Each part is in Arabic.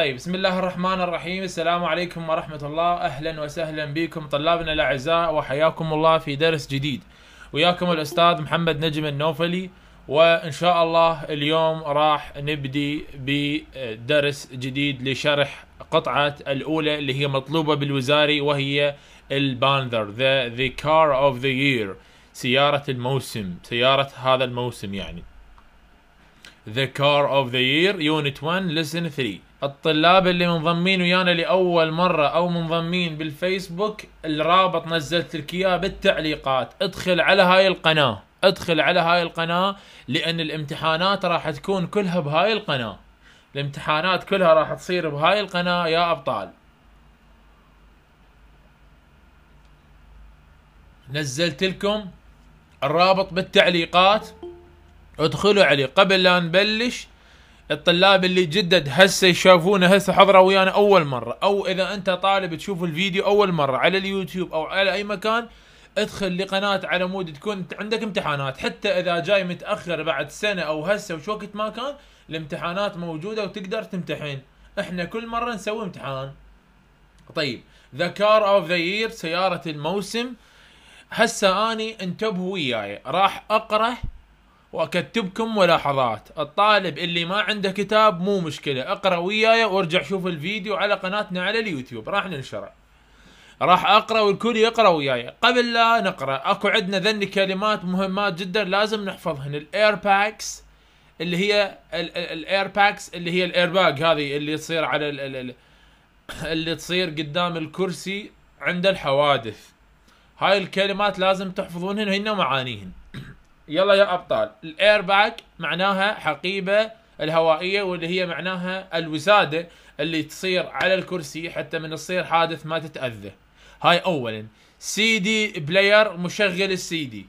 طيب بسم الله الرحمن الرحيم السلام عليكم ورحمة الله أهلا وسهلا بكم طلابنا الأعزاء وحياكم الله في درس جديد وياكم الأستاذ محمد نجم النوفلي وإن شاء الله اليوم راح نبدي بدرس جديد لشرح قطعة الأولى اللي هي مطلوبة بالوزاري وهي الباندر the, the car of the year سيارة الموسم سيارة هذا الموسم يعني The car of the year unit 1 lesson 3 الطلاب اللي منضمين ويانا لاول مره او منضمين بالفيسبوك الرابط نزلت لك اياه بالتعليقات ادخل على هاي القناه ادخل على هاي القناه لان الامتحانات راح تكون كلها بهاي القناه الامتحانات كلها راح تصير بهاي القناه يا ابطال نزلت لكم الرابط بالتعليقات ادخلوا عليه قبل لا نبلش الطلاب اللي جدد هسه يشوفونه هسه حضروا ويانا اول مره او اذا انت طالب تشوف الفيديو اول مره على اليوتيوب او على اي مكان ادخل لقناة على مود تكون عندك امتحانات حتى اذا جاي متاخر بعد سنه او هسه وش وقت ما كان الامتحانات موجوده وتقدر تمتحن احنا كل مره نسوي امتحان طيب ذا كار اوف ذا يير سياره الموسم هسه اني انتبهوا وياي راح اقرا واكتبكم ملاحظات الطالب اللي ما عنده كتاب مو مشكلة اقرأ وياي وارجع شوف الفيديو على قناتنا على اليوتيوب راح ننشره راح اقرا والكل يقرا وياي قبل لا نقرا اكو عندنا ذني كلمات مهمات جدا لازم نحفظهن الاير باكس اللي هي الاير باكس اللي هي الاير باك هذه اللي تصير على ال ال اللي تصير قدام الكرسي عند الحوادث هاي الكلمات لازم تحفظونهن هن معانيهن يلا يا ابطال الاير باك معناها حقيبه الهوائيه واللي هي معناها الوساده اللي تصير على الكرسي حتى من تصير حادث ما تتاذى هاي اولا سي دي بلاير مشغل السي دي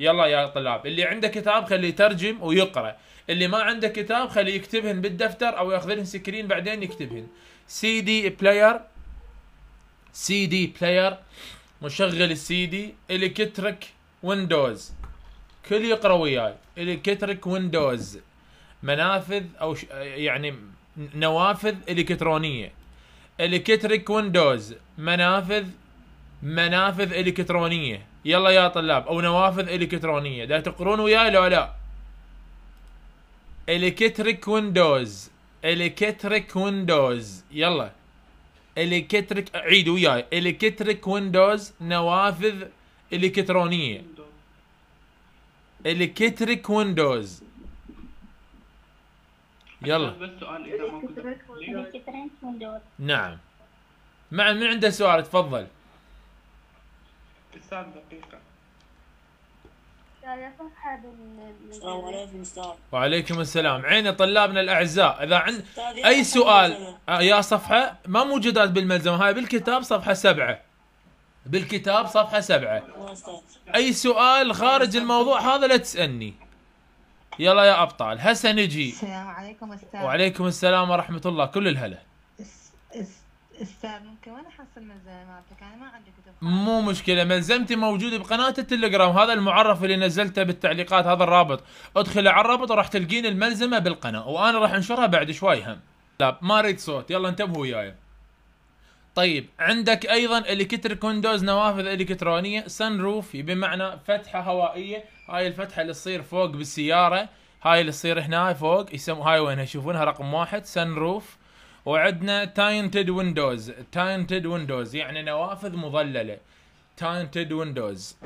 يلا يا طلاب اللي عنده كتاب خليه يترجم ويقرا اللي ما عنده كتاب خليه يكتبهن بالدفتر او ياخذ سكرين بعدين يكتبهن سي دي بلاير سي دي بلاير مشغل السي دي الكتريك ويندوز كل يقرا وياي الكتريك ويندوز منافذ او ش... يعني نوافذ الكترونيه الكتريك ويندوز منافذ منافذ الكترونيه يلا يا طلاب او نوافذ الكترونيه دا تقرون وياي لو لا الكتريك ويندوز الكتريك ويندوز يلا الكتريك عيد وياي الكتريك ويندوز نوافذ الكترونيه الكتريك ويندوز يلا نعم مع من عنده سؤال تفضل دقيقه وعليكم السلام عين طلابنا الاعزاء اذا عند اي سؤال آه، يا صفحه ما موجودات بالملزمه هاي بالكتاب صفحه سبعه بالكتاب صفحة سبعة أي سؤال خارج الموضوع هذا لا تسألني يلا يا أبطال هسه نجي السلام عليكم أستاذ وعليكم السلام ورحمة الله كل الهلا أستاذ ممكن وين أحصل ملزماتك أنا ما عندي كتب مو مشكلة ملزمتي موجودة بقناة التليجرام هذا المعرف اللي نزلته بالتعليقات هذا الرابط ادخل على الرابط وراح تلقين الملزمة بالقناة وأنا راح أنشرها بعد شوي هم لا ما أريد صوت يلا انتبهوا وياي طيب عندك ايضا الكتريك ويندوز نوافذ الكترونيه سن روف بمعنى فتحه هوائيه هاي الفتحه اللي تصير فوق بالسياره هاي اللي تصير هنا فوق يسمو هاي وين يشوفونها رقم واحد سن روف وعندنا تاينتد ويندوز تاينتد ويندوز يعني نوافذ مظلله تاينتد ويندوز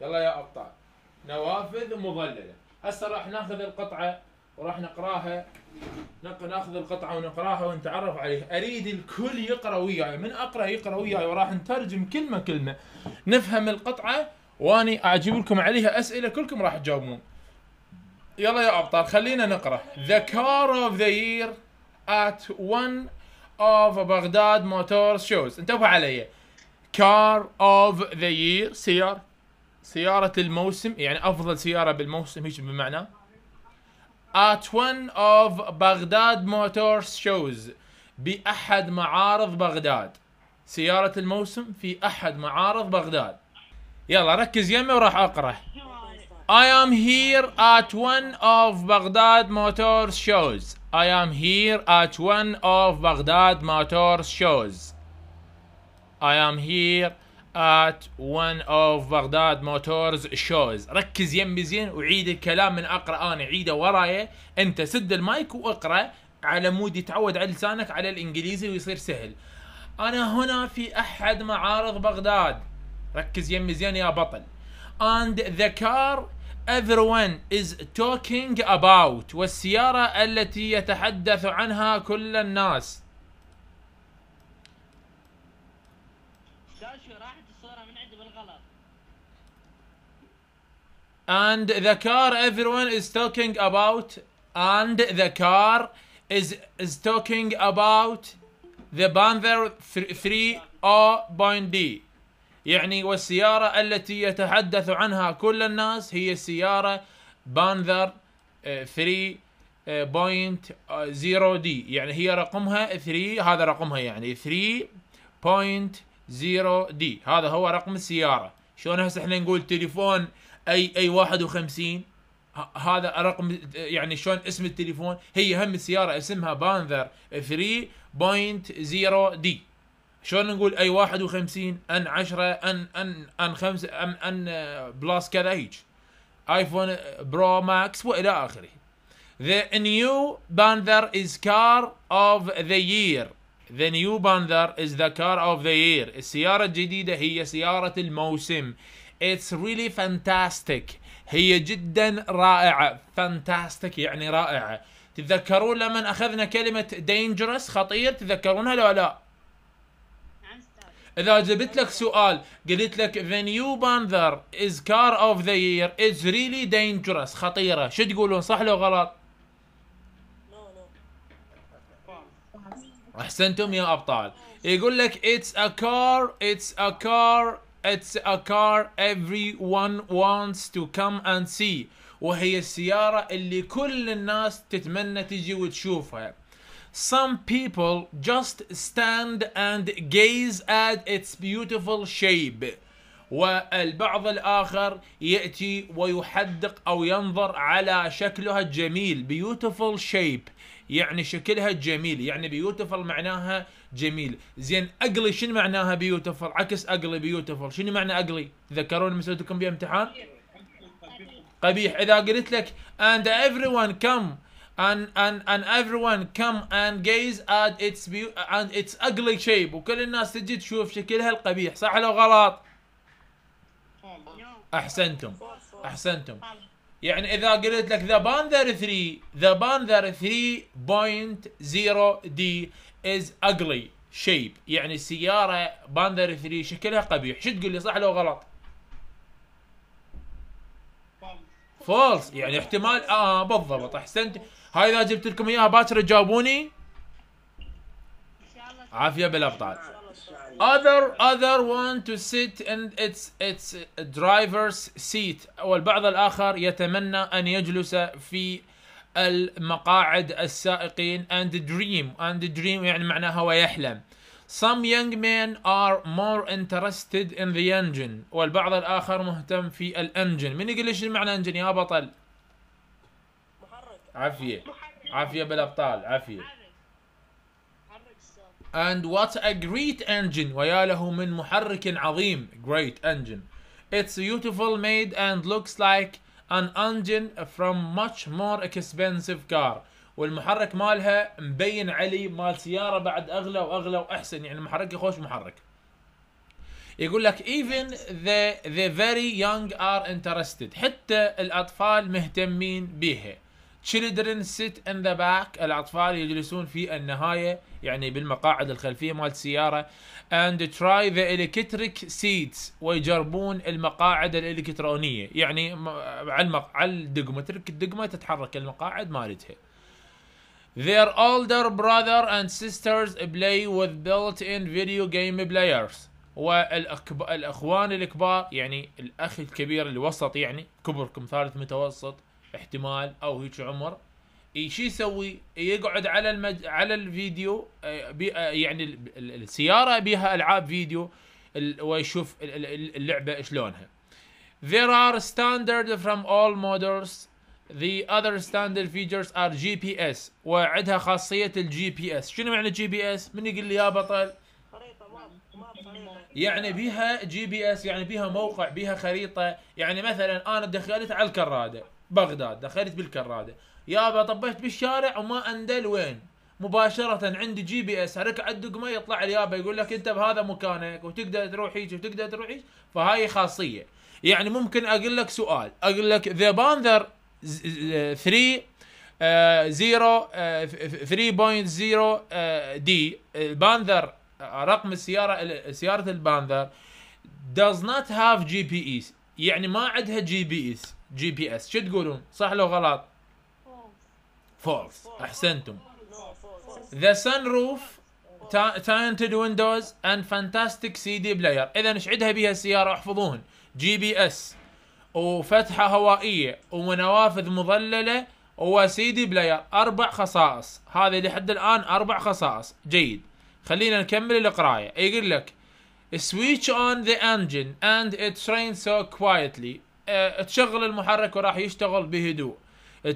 يلا يا ابطال نوافذ مظلله هسه راح ناخذ القطعه وراح نقراها ناخذ القطعه ونقراها ونتعرف عليها اريد الكل يقرا وياي من اقرا يقرا وياي وراح نترجم كلمه كلمه نفهم القطعه واني اجيب لكم عليها اسئله كلكم راح تجاوبون يلا يا ابطال خلينا نقرا The car of the year at one of Baghdad motor shows انتبهوا علي car of the year سيارة سيارة الموسم يعني افضل سيارة بالموسم هيك بمعنى at one of Baghdad Motor Shows بأحد معارض بغداد سيارة الموسم في أحد معارض بغداد يلا ركز يمي وراح أقرأ I am here at one of Baghdad Motor Shows I am here at one of Baghdad Motor Shows I am here at one of بغداد موتورز shows ركز يمي زين وعيد الكلام من اقرا انا عيده ورايا انت سد المايك واقرا على مود يتعود على لسانك على الانجليزي ويصير سهل انا هنا في احد معارض بغداد ركز يمي زين يا بطل and the car everyone is talking about والسيارة التي يتحدث عنها كل الناس and the car everyone is talking about and the car is is talking about the Panther 3.0.D يعني والسيارة التي يتحدث عنها كل الناس هي السيارة بانذر آه، 3.0D آه، آه، يعني هي رقمها 3 هذا رقمها يعني 3.0D هذا هو رقم السيارة شلون هسه احنا نقول تليفون اي اي 51 هذا رقم يعني شلون اسم التليفون هي هم السياره اسمها بانذر 3.0 دي شلون نقول اي 51 ان 10 ان ان ان 5 ان ان بلس كذا هيج ايفون برو ماكس والى اخره The new Panther is car of the year. The new Panther is the car of the year. السيارة الجديدة هي سيارة الموسم. It's really fantastic هي جدا رائعة fantastic يعني رائعة تتذكرون لما أخذنا كلمة dangerous خطير تتذكرونها لو لا إذا جبت لك سؤال قلت لك the new panther is car of the year is really dangerous خطيرة شو تقولون صح لو غلط أحسنتم يا أبطال يقول لك it's a car it's a car It's a car everyone wants to come and see وهي السيارة اللي كل الناس تتمنى تجي وتشوفها Some people just stand and gaze at its beautiful shape والبعض الآخر يأتي ويحدق أو ينظر على شكلها الجميل beautiful shape يعني شكلها الجميل يعني beautiful معناها جميل زين اقلي شنو معناها بيوتفل عكس اقلي بيوتفل شنو معنى اقلي تذكرون لما سويت لكم امتحان قبيح اذا قلت لك and everyone come and and and everyone come and gaze at its be- and its ugly shape وكل الناس تجي تشوف شكلها القبيح صح لو غلط احسنتم احسنتم يعني اذا قلت لك the panther 3 the panther 3.0 d از اقلي شيب يعني السياره باندر 3 شكلها قبيح شو تقول لي صح لو غلط فولس يعني احتمال اه بالضبط احسنت هاي اذا جبت لكم اياها باكر تجاوبوني عافيه بالابطال other other one to sit in its its driver's seat والبعض الاخر يتمنى ان يجلس في المقاعد السائقين and dream and dream يعني معناها ويحلم Some young men are more interested in the engine والبعض الآخر مهتم في الانجن من يقول ليش معنى انجن يا بطل محرك عافية عافية بالأبطال عافية And what a great engine ويا له من محرك عظيم great engine It's beautiful made and looks like ان انجن فروم ماتش مور اكسبنسيف كار والمحرك مالها مبين علي مال سياره بعد اغلى واغلى واحسن يعني محرك خوش محرك يقول لك even the the very young are interested حتى الاطفال مهتمين بيها children sit in the back الأطفال يجلسون في النهاية يعني بالمقاعد الخلفية مال السيارة and try the electric seats ويجربون المقاعد الإلكترونية يعني على المق... على الدقمة ترك الدقمة تتحرك المقاعد مالتها Their older brother and sisters play with built-in video game players والأخوان الكبار يعني الأخ الكبير الوسط يعني كبركم ثالث متوسط احتمال او هيك عمر إيه، شو يسوي؟ إيه، يقعد على المج... على الفيديو إيه، بي... يعني السياره بيها العاب فيديو ويشوف اللعبه شلونها. There are standard from all models. The other standard features are GPS وعندها خاصية الجي بي اس، شنو معنى جي بي اس؟ من يقول لي يا بطل؟ يعني بيها جي بي اس يعني بيها موقع بيها خريطة يعني مثلا انا دخلت على الكرادة بغداد دخلت بالكراده يابا طبشت بالشارع وما اندل وين مباشرة عندي جي بي اس اركع الدقمة يطلع اليابا يقول لك انت بهذا مكانك وتقدر تروح هيك وتقدر تروح هيك فهاي خاصية يعني ممكن اقول لك سؤال اقول لك ذا باندر 3 0 3.0 دي الباندر آه، رقم السيارة سيارة الباندر does not have GPS يعني ما عندها جي بي اس جي بي اس شو تقولون صح لو غلط فولس احسنتم ذا سن روف تاينتد ويندوز اند فانتاستيك سي دي بلاير اذا ايش عندها بها السياره احفظوهن جي بي اس وفتحه هوائيه ونوافذ مظلله وسي دي بلاير اربع خصائص هذه لحد الان اربع خصائص جيد خلينا نكمل القرايه يقول لك switch on the engine and it trains so quietly uh, تشغل المحرك وراح يشتغل بهدوء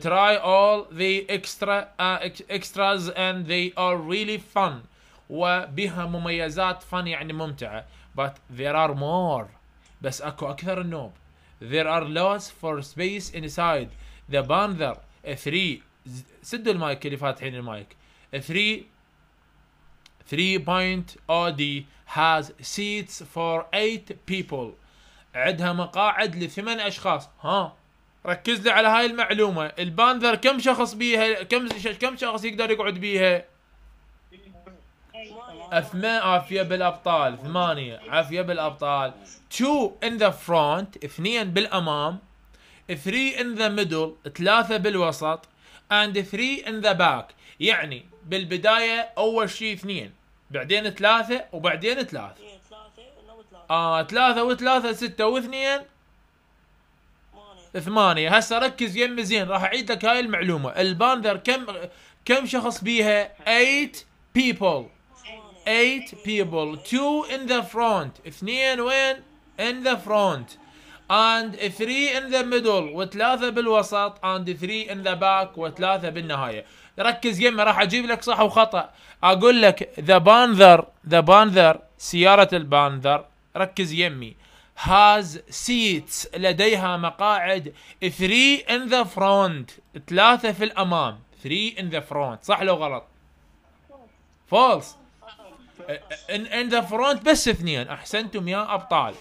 try all the extra uh, extras and they are really fun وبها مميزات فن يعني ممتعة but there are more بس اكو اكثر النوب there are lots for space inside the Panther 3 سدوا المايك اللي فاتحين المايك 3 3.0D has seats for 8 people عندها مقاعد لثمان اشخاص ها ركز لي على هاي المعلومه البانذر كم شخص بيها كم كم شخص يقدر يقعد بيها ثمان عافيه بالابطال ثمانيه عافيه بالابطال 2 in the front اثنين بالامام 3 in the middle ثلاثه بالوسط and 3 in the back يعني بالبدايه اول شيء اثنين بعدين ثلاثه وبعدين ثلاثه اه ثلاثه وثلاثه سته واثنين ثمانية هسا ركز يمي زين راح اعيد لك هاي المعلومة الباندر كم كم شخص بيها 8 people 8 people 2 in the front اثنين وين in the front and 3 in the middle وثلاثة بالوسط and 3 in the back وثلاثة بالنهاية ركز يمي راح اجيب لك صح وخطا اقول لك ذا بانذر ذا بانذر سياره البانذر ركز يمي هاز سيتس لديها مقاعد 3 ان ذا فرونت ثلاثه في الامام 3 ان ذا فرونت صح لو غلط فولس ان ان ذا فرونت بس اثنين احسنتم يا ابطال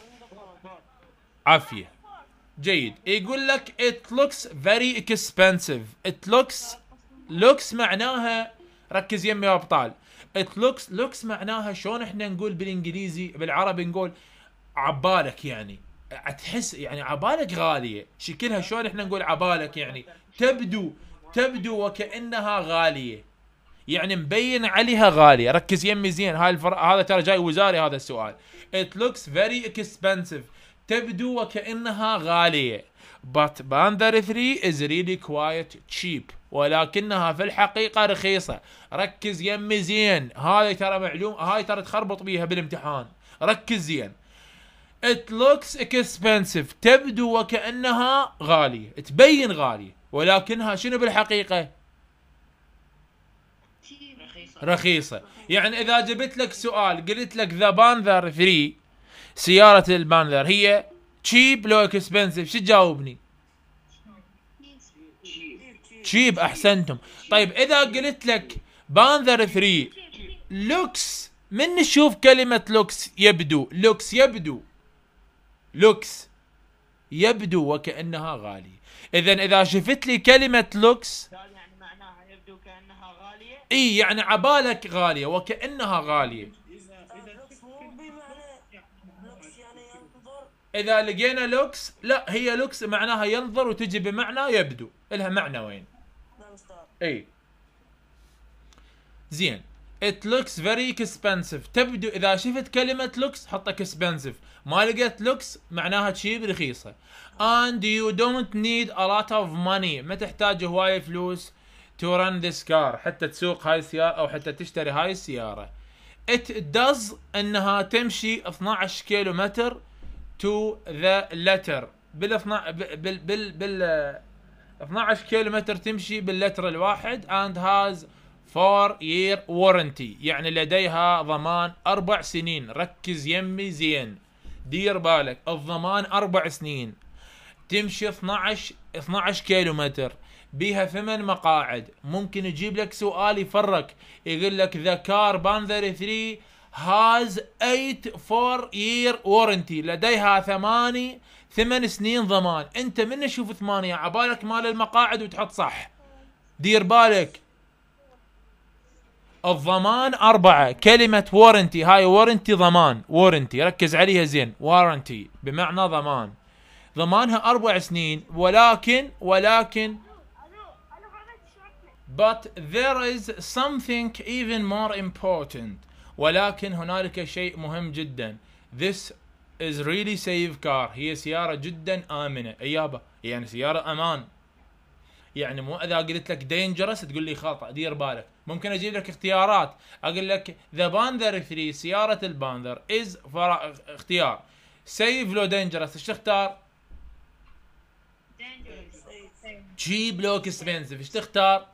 عافيه جيد يقول لك it looks very expensive it looks لوكس معناها ركز يمي يا ابطال ات لوكس لوكس معناها شلون احنا نقول بالانجليزي بالعربي نقول عبالك يعني تحس يعني عبالك غاليه شكلها شلون احنا نقول عبالك يعني تبدو تبدو وكانها غاليه يعني مبين عليها غاليه ركز يمي زين هاي الفر... هذا ترى جاي وزاري هذا السؤال ات لوكس فيري اكسبنسيف تبدو وكانها غاليه but Panther 3 is really quite cheap ولكنها في الحقيقة رخيصة ركز يمي زين هاي ترى معلوم هاي ترى تخربط بيها بالامتحان ركز زين It looks expensive تبدو وكأنها غالية تبين غالية ولكنها شنو بالحقيقة رخيصة يعني إذا جبت لك سؤال قلت لك ذا بانذر 3 سيارة البانذر هي تشيب لو اكسبنسيف شو تجاوبني؟ تشيب احسنتم طيب اذا قلت لك بانذر 3 لوكس من نشوف كلمة لوكس يبدو لوكس يبدو لوكس يبدو وكأنها غالية إذا إذا شفت لي كلمة لوكس يعني معناها يبدو كأنها غالية إي يعني عبالك غالية وكأنها غالية اذا لقينا لوكس لا هي لوكس معناها ينظر وتجي بمعنى يبدو لها معنى وين اي زين it looks very expensive تبدو اذا شفت كلمه looks حطك expensive ما لقيت looks معناها شيء رخيصه and you don't need a lot of money ما تحتاج هوايه فلوس to run this car حتى تسوق هاي السياره او حتى تشتري هاي السياره it does انها تمشي 12 كيلو متر to the letter بال 12 بال بال بال 12 كيلومتر تمشي باللتر الواحد and has 4 year warranty يعني لديها ضمان اربع سنين ركز يمي زين دير بالك الضمان اربع سنين تمشي 12 12 كيلومتر بيها ثمان مقاعد ممكن يجيب لك سؤال يفرك يقول لك ذا كار باندري 3 هاز 8 4 يير وورنتي لديها ثماني ثمان سنين ضمان انت من تشوف ثمانية عبالك مال المقاعد وتحط صح دير بالك الضمان أربعة كلمة وورنتي هاي وورنتي ضمان وورنتي ركز عليها زين وارنتي بمعنى ضمان ضمانها أربع سنين ولكن ولكن But there is something even more important ولكن هنالك شيء مهم جدا this is really safe car هي سيارة جدا آمنة إيابة يعني سيارة أمان يعني مو اذا قلت لك دينجرس تقول لي خطا دير بالك ممكن اجيب لك اختيارات اقول لك ذا باندر 3 سياره الباندر از اختيار سيف لو دينجرس ايش تختار؟ جيب لو اكسبنسيف ايش تختار؟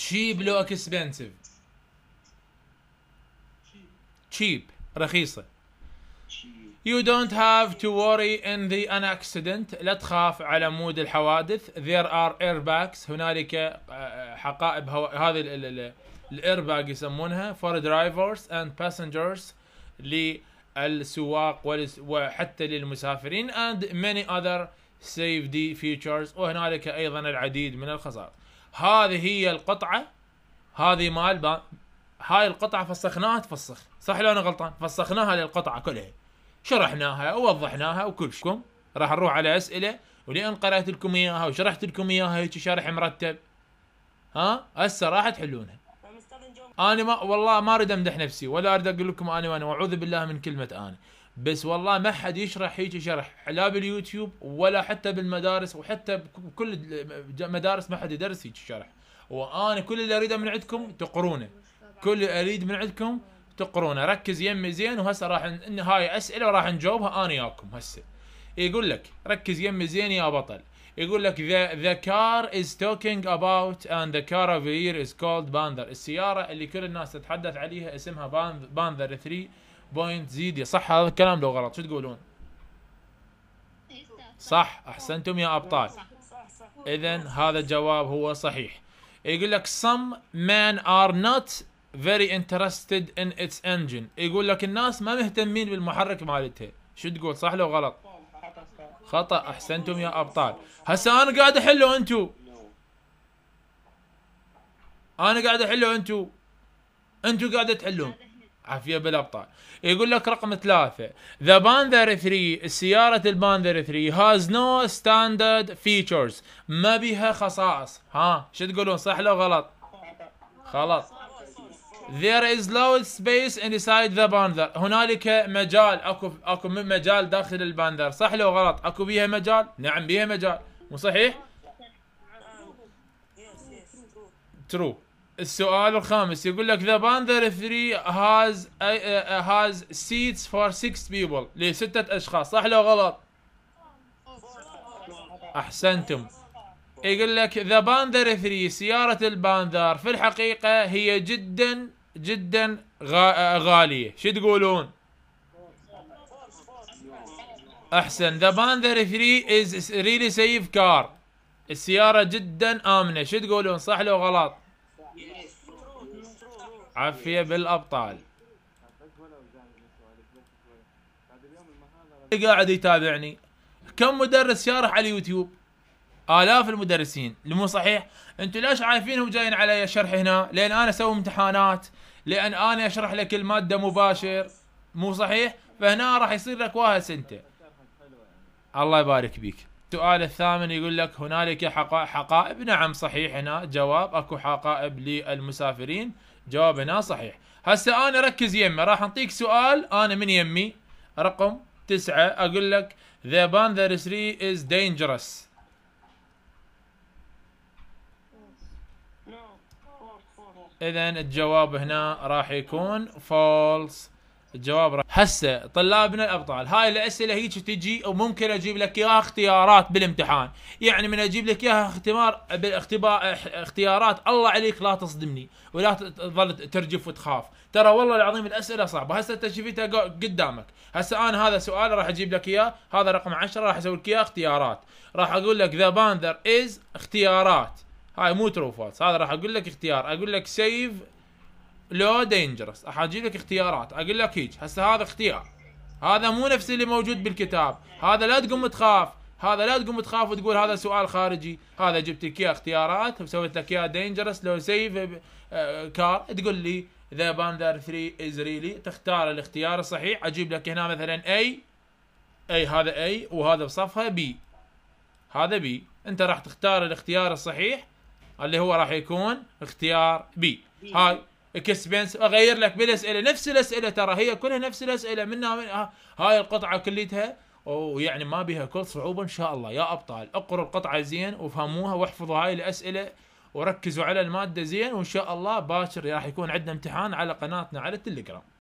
تشيب لو اكسبنسيف cheap رخيصة You don't have to worry in the an accident لا تخاف على مود الحوادث There are airbags هنالك آه، آه، حقائب هو... هذه الايرباج يسمونها for drivers and passengers للسواق ولس... وحتى للمسافرين and many other safety features وهنالك ايضا العديد من الخصائص هذه هي القطعه هذه مال هاي القطعه فسخناها تفسخ صح لو انا غلطان فسخناها للقطعه كلها شرحناها ووضحناها وكل شكم راح نروح على اسئله ولان قرات لكم اياها وشرحت لكم اياها هيك شرح مرتب ها هسه راح تحلونها انا ما والله ما اريد امدح نفسي ولا اريد اقول لكم انا وانا واعوذ بالله من كلمه انا بس والله ما حد يشرح هيك شرح لا باليوتيوب ولا حتى بالمدارس وحتى بكل مدارس ما حد يدرس هيك شرح وانا كل اللي اريده من عندكم تقرونه كل اللي اريد من عندكم تقرونه ركز يمي زين وهسه راح ن... هاي اسئله وراح نجاوبها انا وياكم هسه يقول لك ركز يمي زين يا بطل يقول لك ذا ذا كار از توكينج اباوت اند ذا كار اوف the از كولد باندر السيارة اللي كل الناس تتحدث عليها اسمها باندر 3 بوينت زيد صح هذا الكلام لو غلط شو تقولون؟ صح احسنتم يا ابطال اذا هذا الجواب هو صحيح يقول لك some men are not very interested in its engine يقول لك الناس ما مهتمين بالمحرك مالتها شو تقول صح لو غلط خطا احسنتم يا ابطال هسه انا قاعد احله انتو انا قاعد احله انتو انتو قاعد تحلون عافيه بالابطال يقول لك رقم ثلاثه ذا بانذر 3 سياره البانذر 3 هاز نو ستاندرد فيتشرز ما بيها خصائص ها شو تقولون صح لو غلط غلط There is low space inside the باندر هنالك مجال اكو اكو مجال داخل الباندر صح لو غلط اكو بيها مجال نعم بيها مجال مو صحيح ترو السؤال الخامس يقول لك ذا باندر 3 هاز هاز سيتس فور 6 بيبل لستة اشخاص صح لو غلط؟ احسنتم يقول لك ذا باندر 3 سيارة الباندر في الحقيقة هي جدا جدا غالية شو تقولون؟ احسن ذا باندر 3 از ريلي سيف كار السيارة جدا آمنة شو تقولون صح لو غلط؟ عافية بالأبطال قاعد يتابعني كم مدرس شارح على اليوتيوب آلاف المدرسين مو صحيح أنتوا ليش عارفينهم جايين علي شرح هنا لأن أنا أسوي امتحانات لأن أنا أشرح لك المادة مباشر مو صحيح فهنا راح يصير لك واهس أنت الله يبارك بيك السؤال الثامن يقول لك هنالك حقائب نعم صحيح هنا جواب اكو حقائب للمسافرين جواب هنا صحيح هسه انا ركز يمي راح اعطيك سؤال انا من يمي رقم تسعة اقول لك the 3 is dangerous اذا الجواب هنا راح يكون false الجواب راح هسه طلابنا الابطال هاي الاسئله هيك تجي وممكن اجيب لك اياها اختيارات بالامتحان يعني من اجيب لك اياها اختبار بالاختبار اختيارات الله عليك لا تصدمني ولا تظل ترجف وتخاف ترى والله العظيم الاسئله صعبه هسه انت شفتها قدامك هسه انا هذا سؤال راح اجيب لك اياه هذا رقم 10 راح اسوي لك اياه اختيارات راح اقول لك ذا باندر از اختيارات هاي مو تروفات هذا راح اقول لك اختيار اقول لك سيف لو دينجرس راح اجيب لك اختيارات اقول لك هيك هسه هذا اختيار هذا مو نفس اللي موجود بالكتاب هذا لا تقوم تخاف هذا لا تقوم تخاف وتقول هذا سؤال خارجي هذا جبت لك اياه اختيارات وسويت لك اياه دينجرس لو سيف كار آه، تقول لي ذا باندر 3 از ريلي تختار الاختيار الصحيح اجيب لك هنا مثلا اي اي هذا اي وهذا بصفها بي هذا بي انت راح تختار الاختيار الصحيح اللي هو راح يكون اختيار بي هاي اكسبنس اغير لك بالاسئله نفس الاسئله ترى هي كلها نفس الاسئله منها من هاي القطعه كليتها ويعني ما بها كل صعوبه ان شاء الله يا ابطال اقروا القطعه زين وفهموها واحفظوا هاي الاسئله وركزوا على الماده زين وان شاء الله باكر راح يكون عندنا امتحان على قناتنا على التليجرام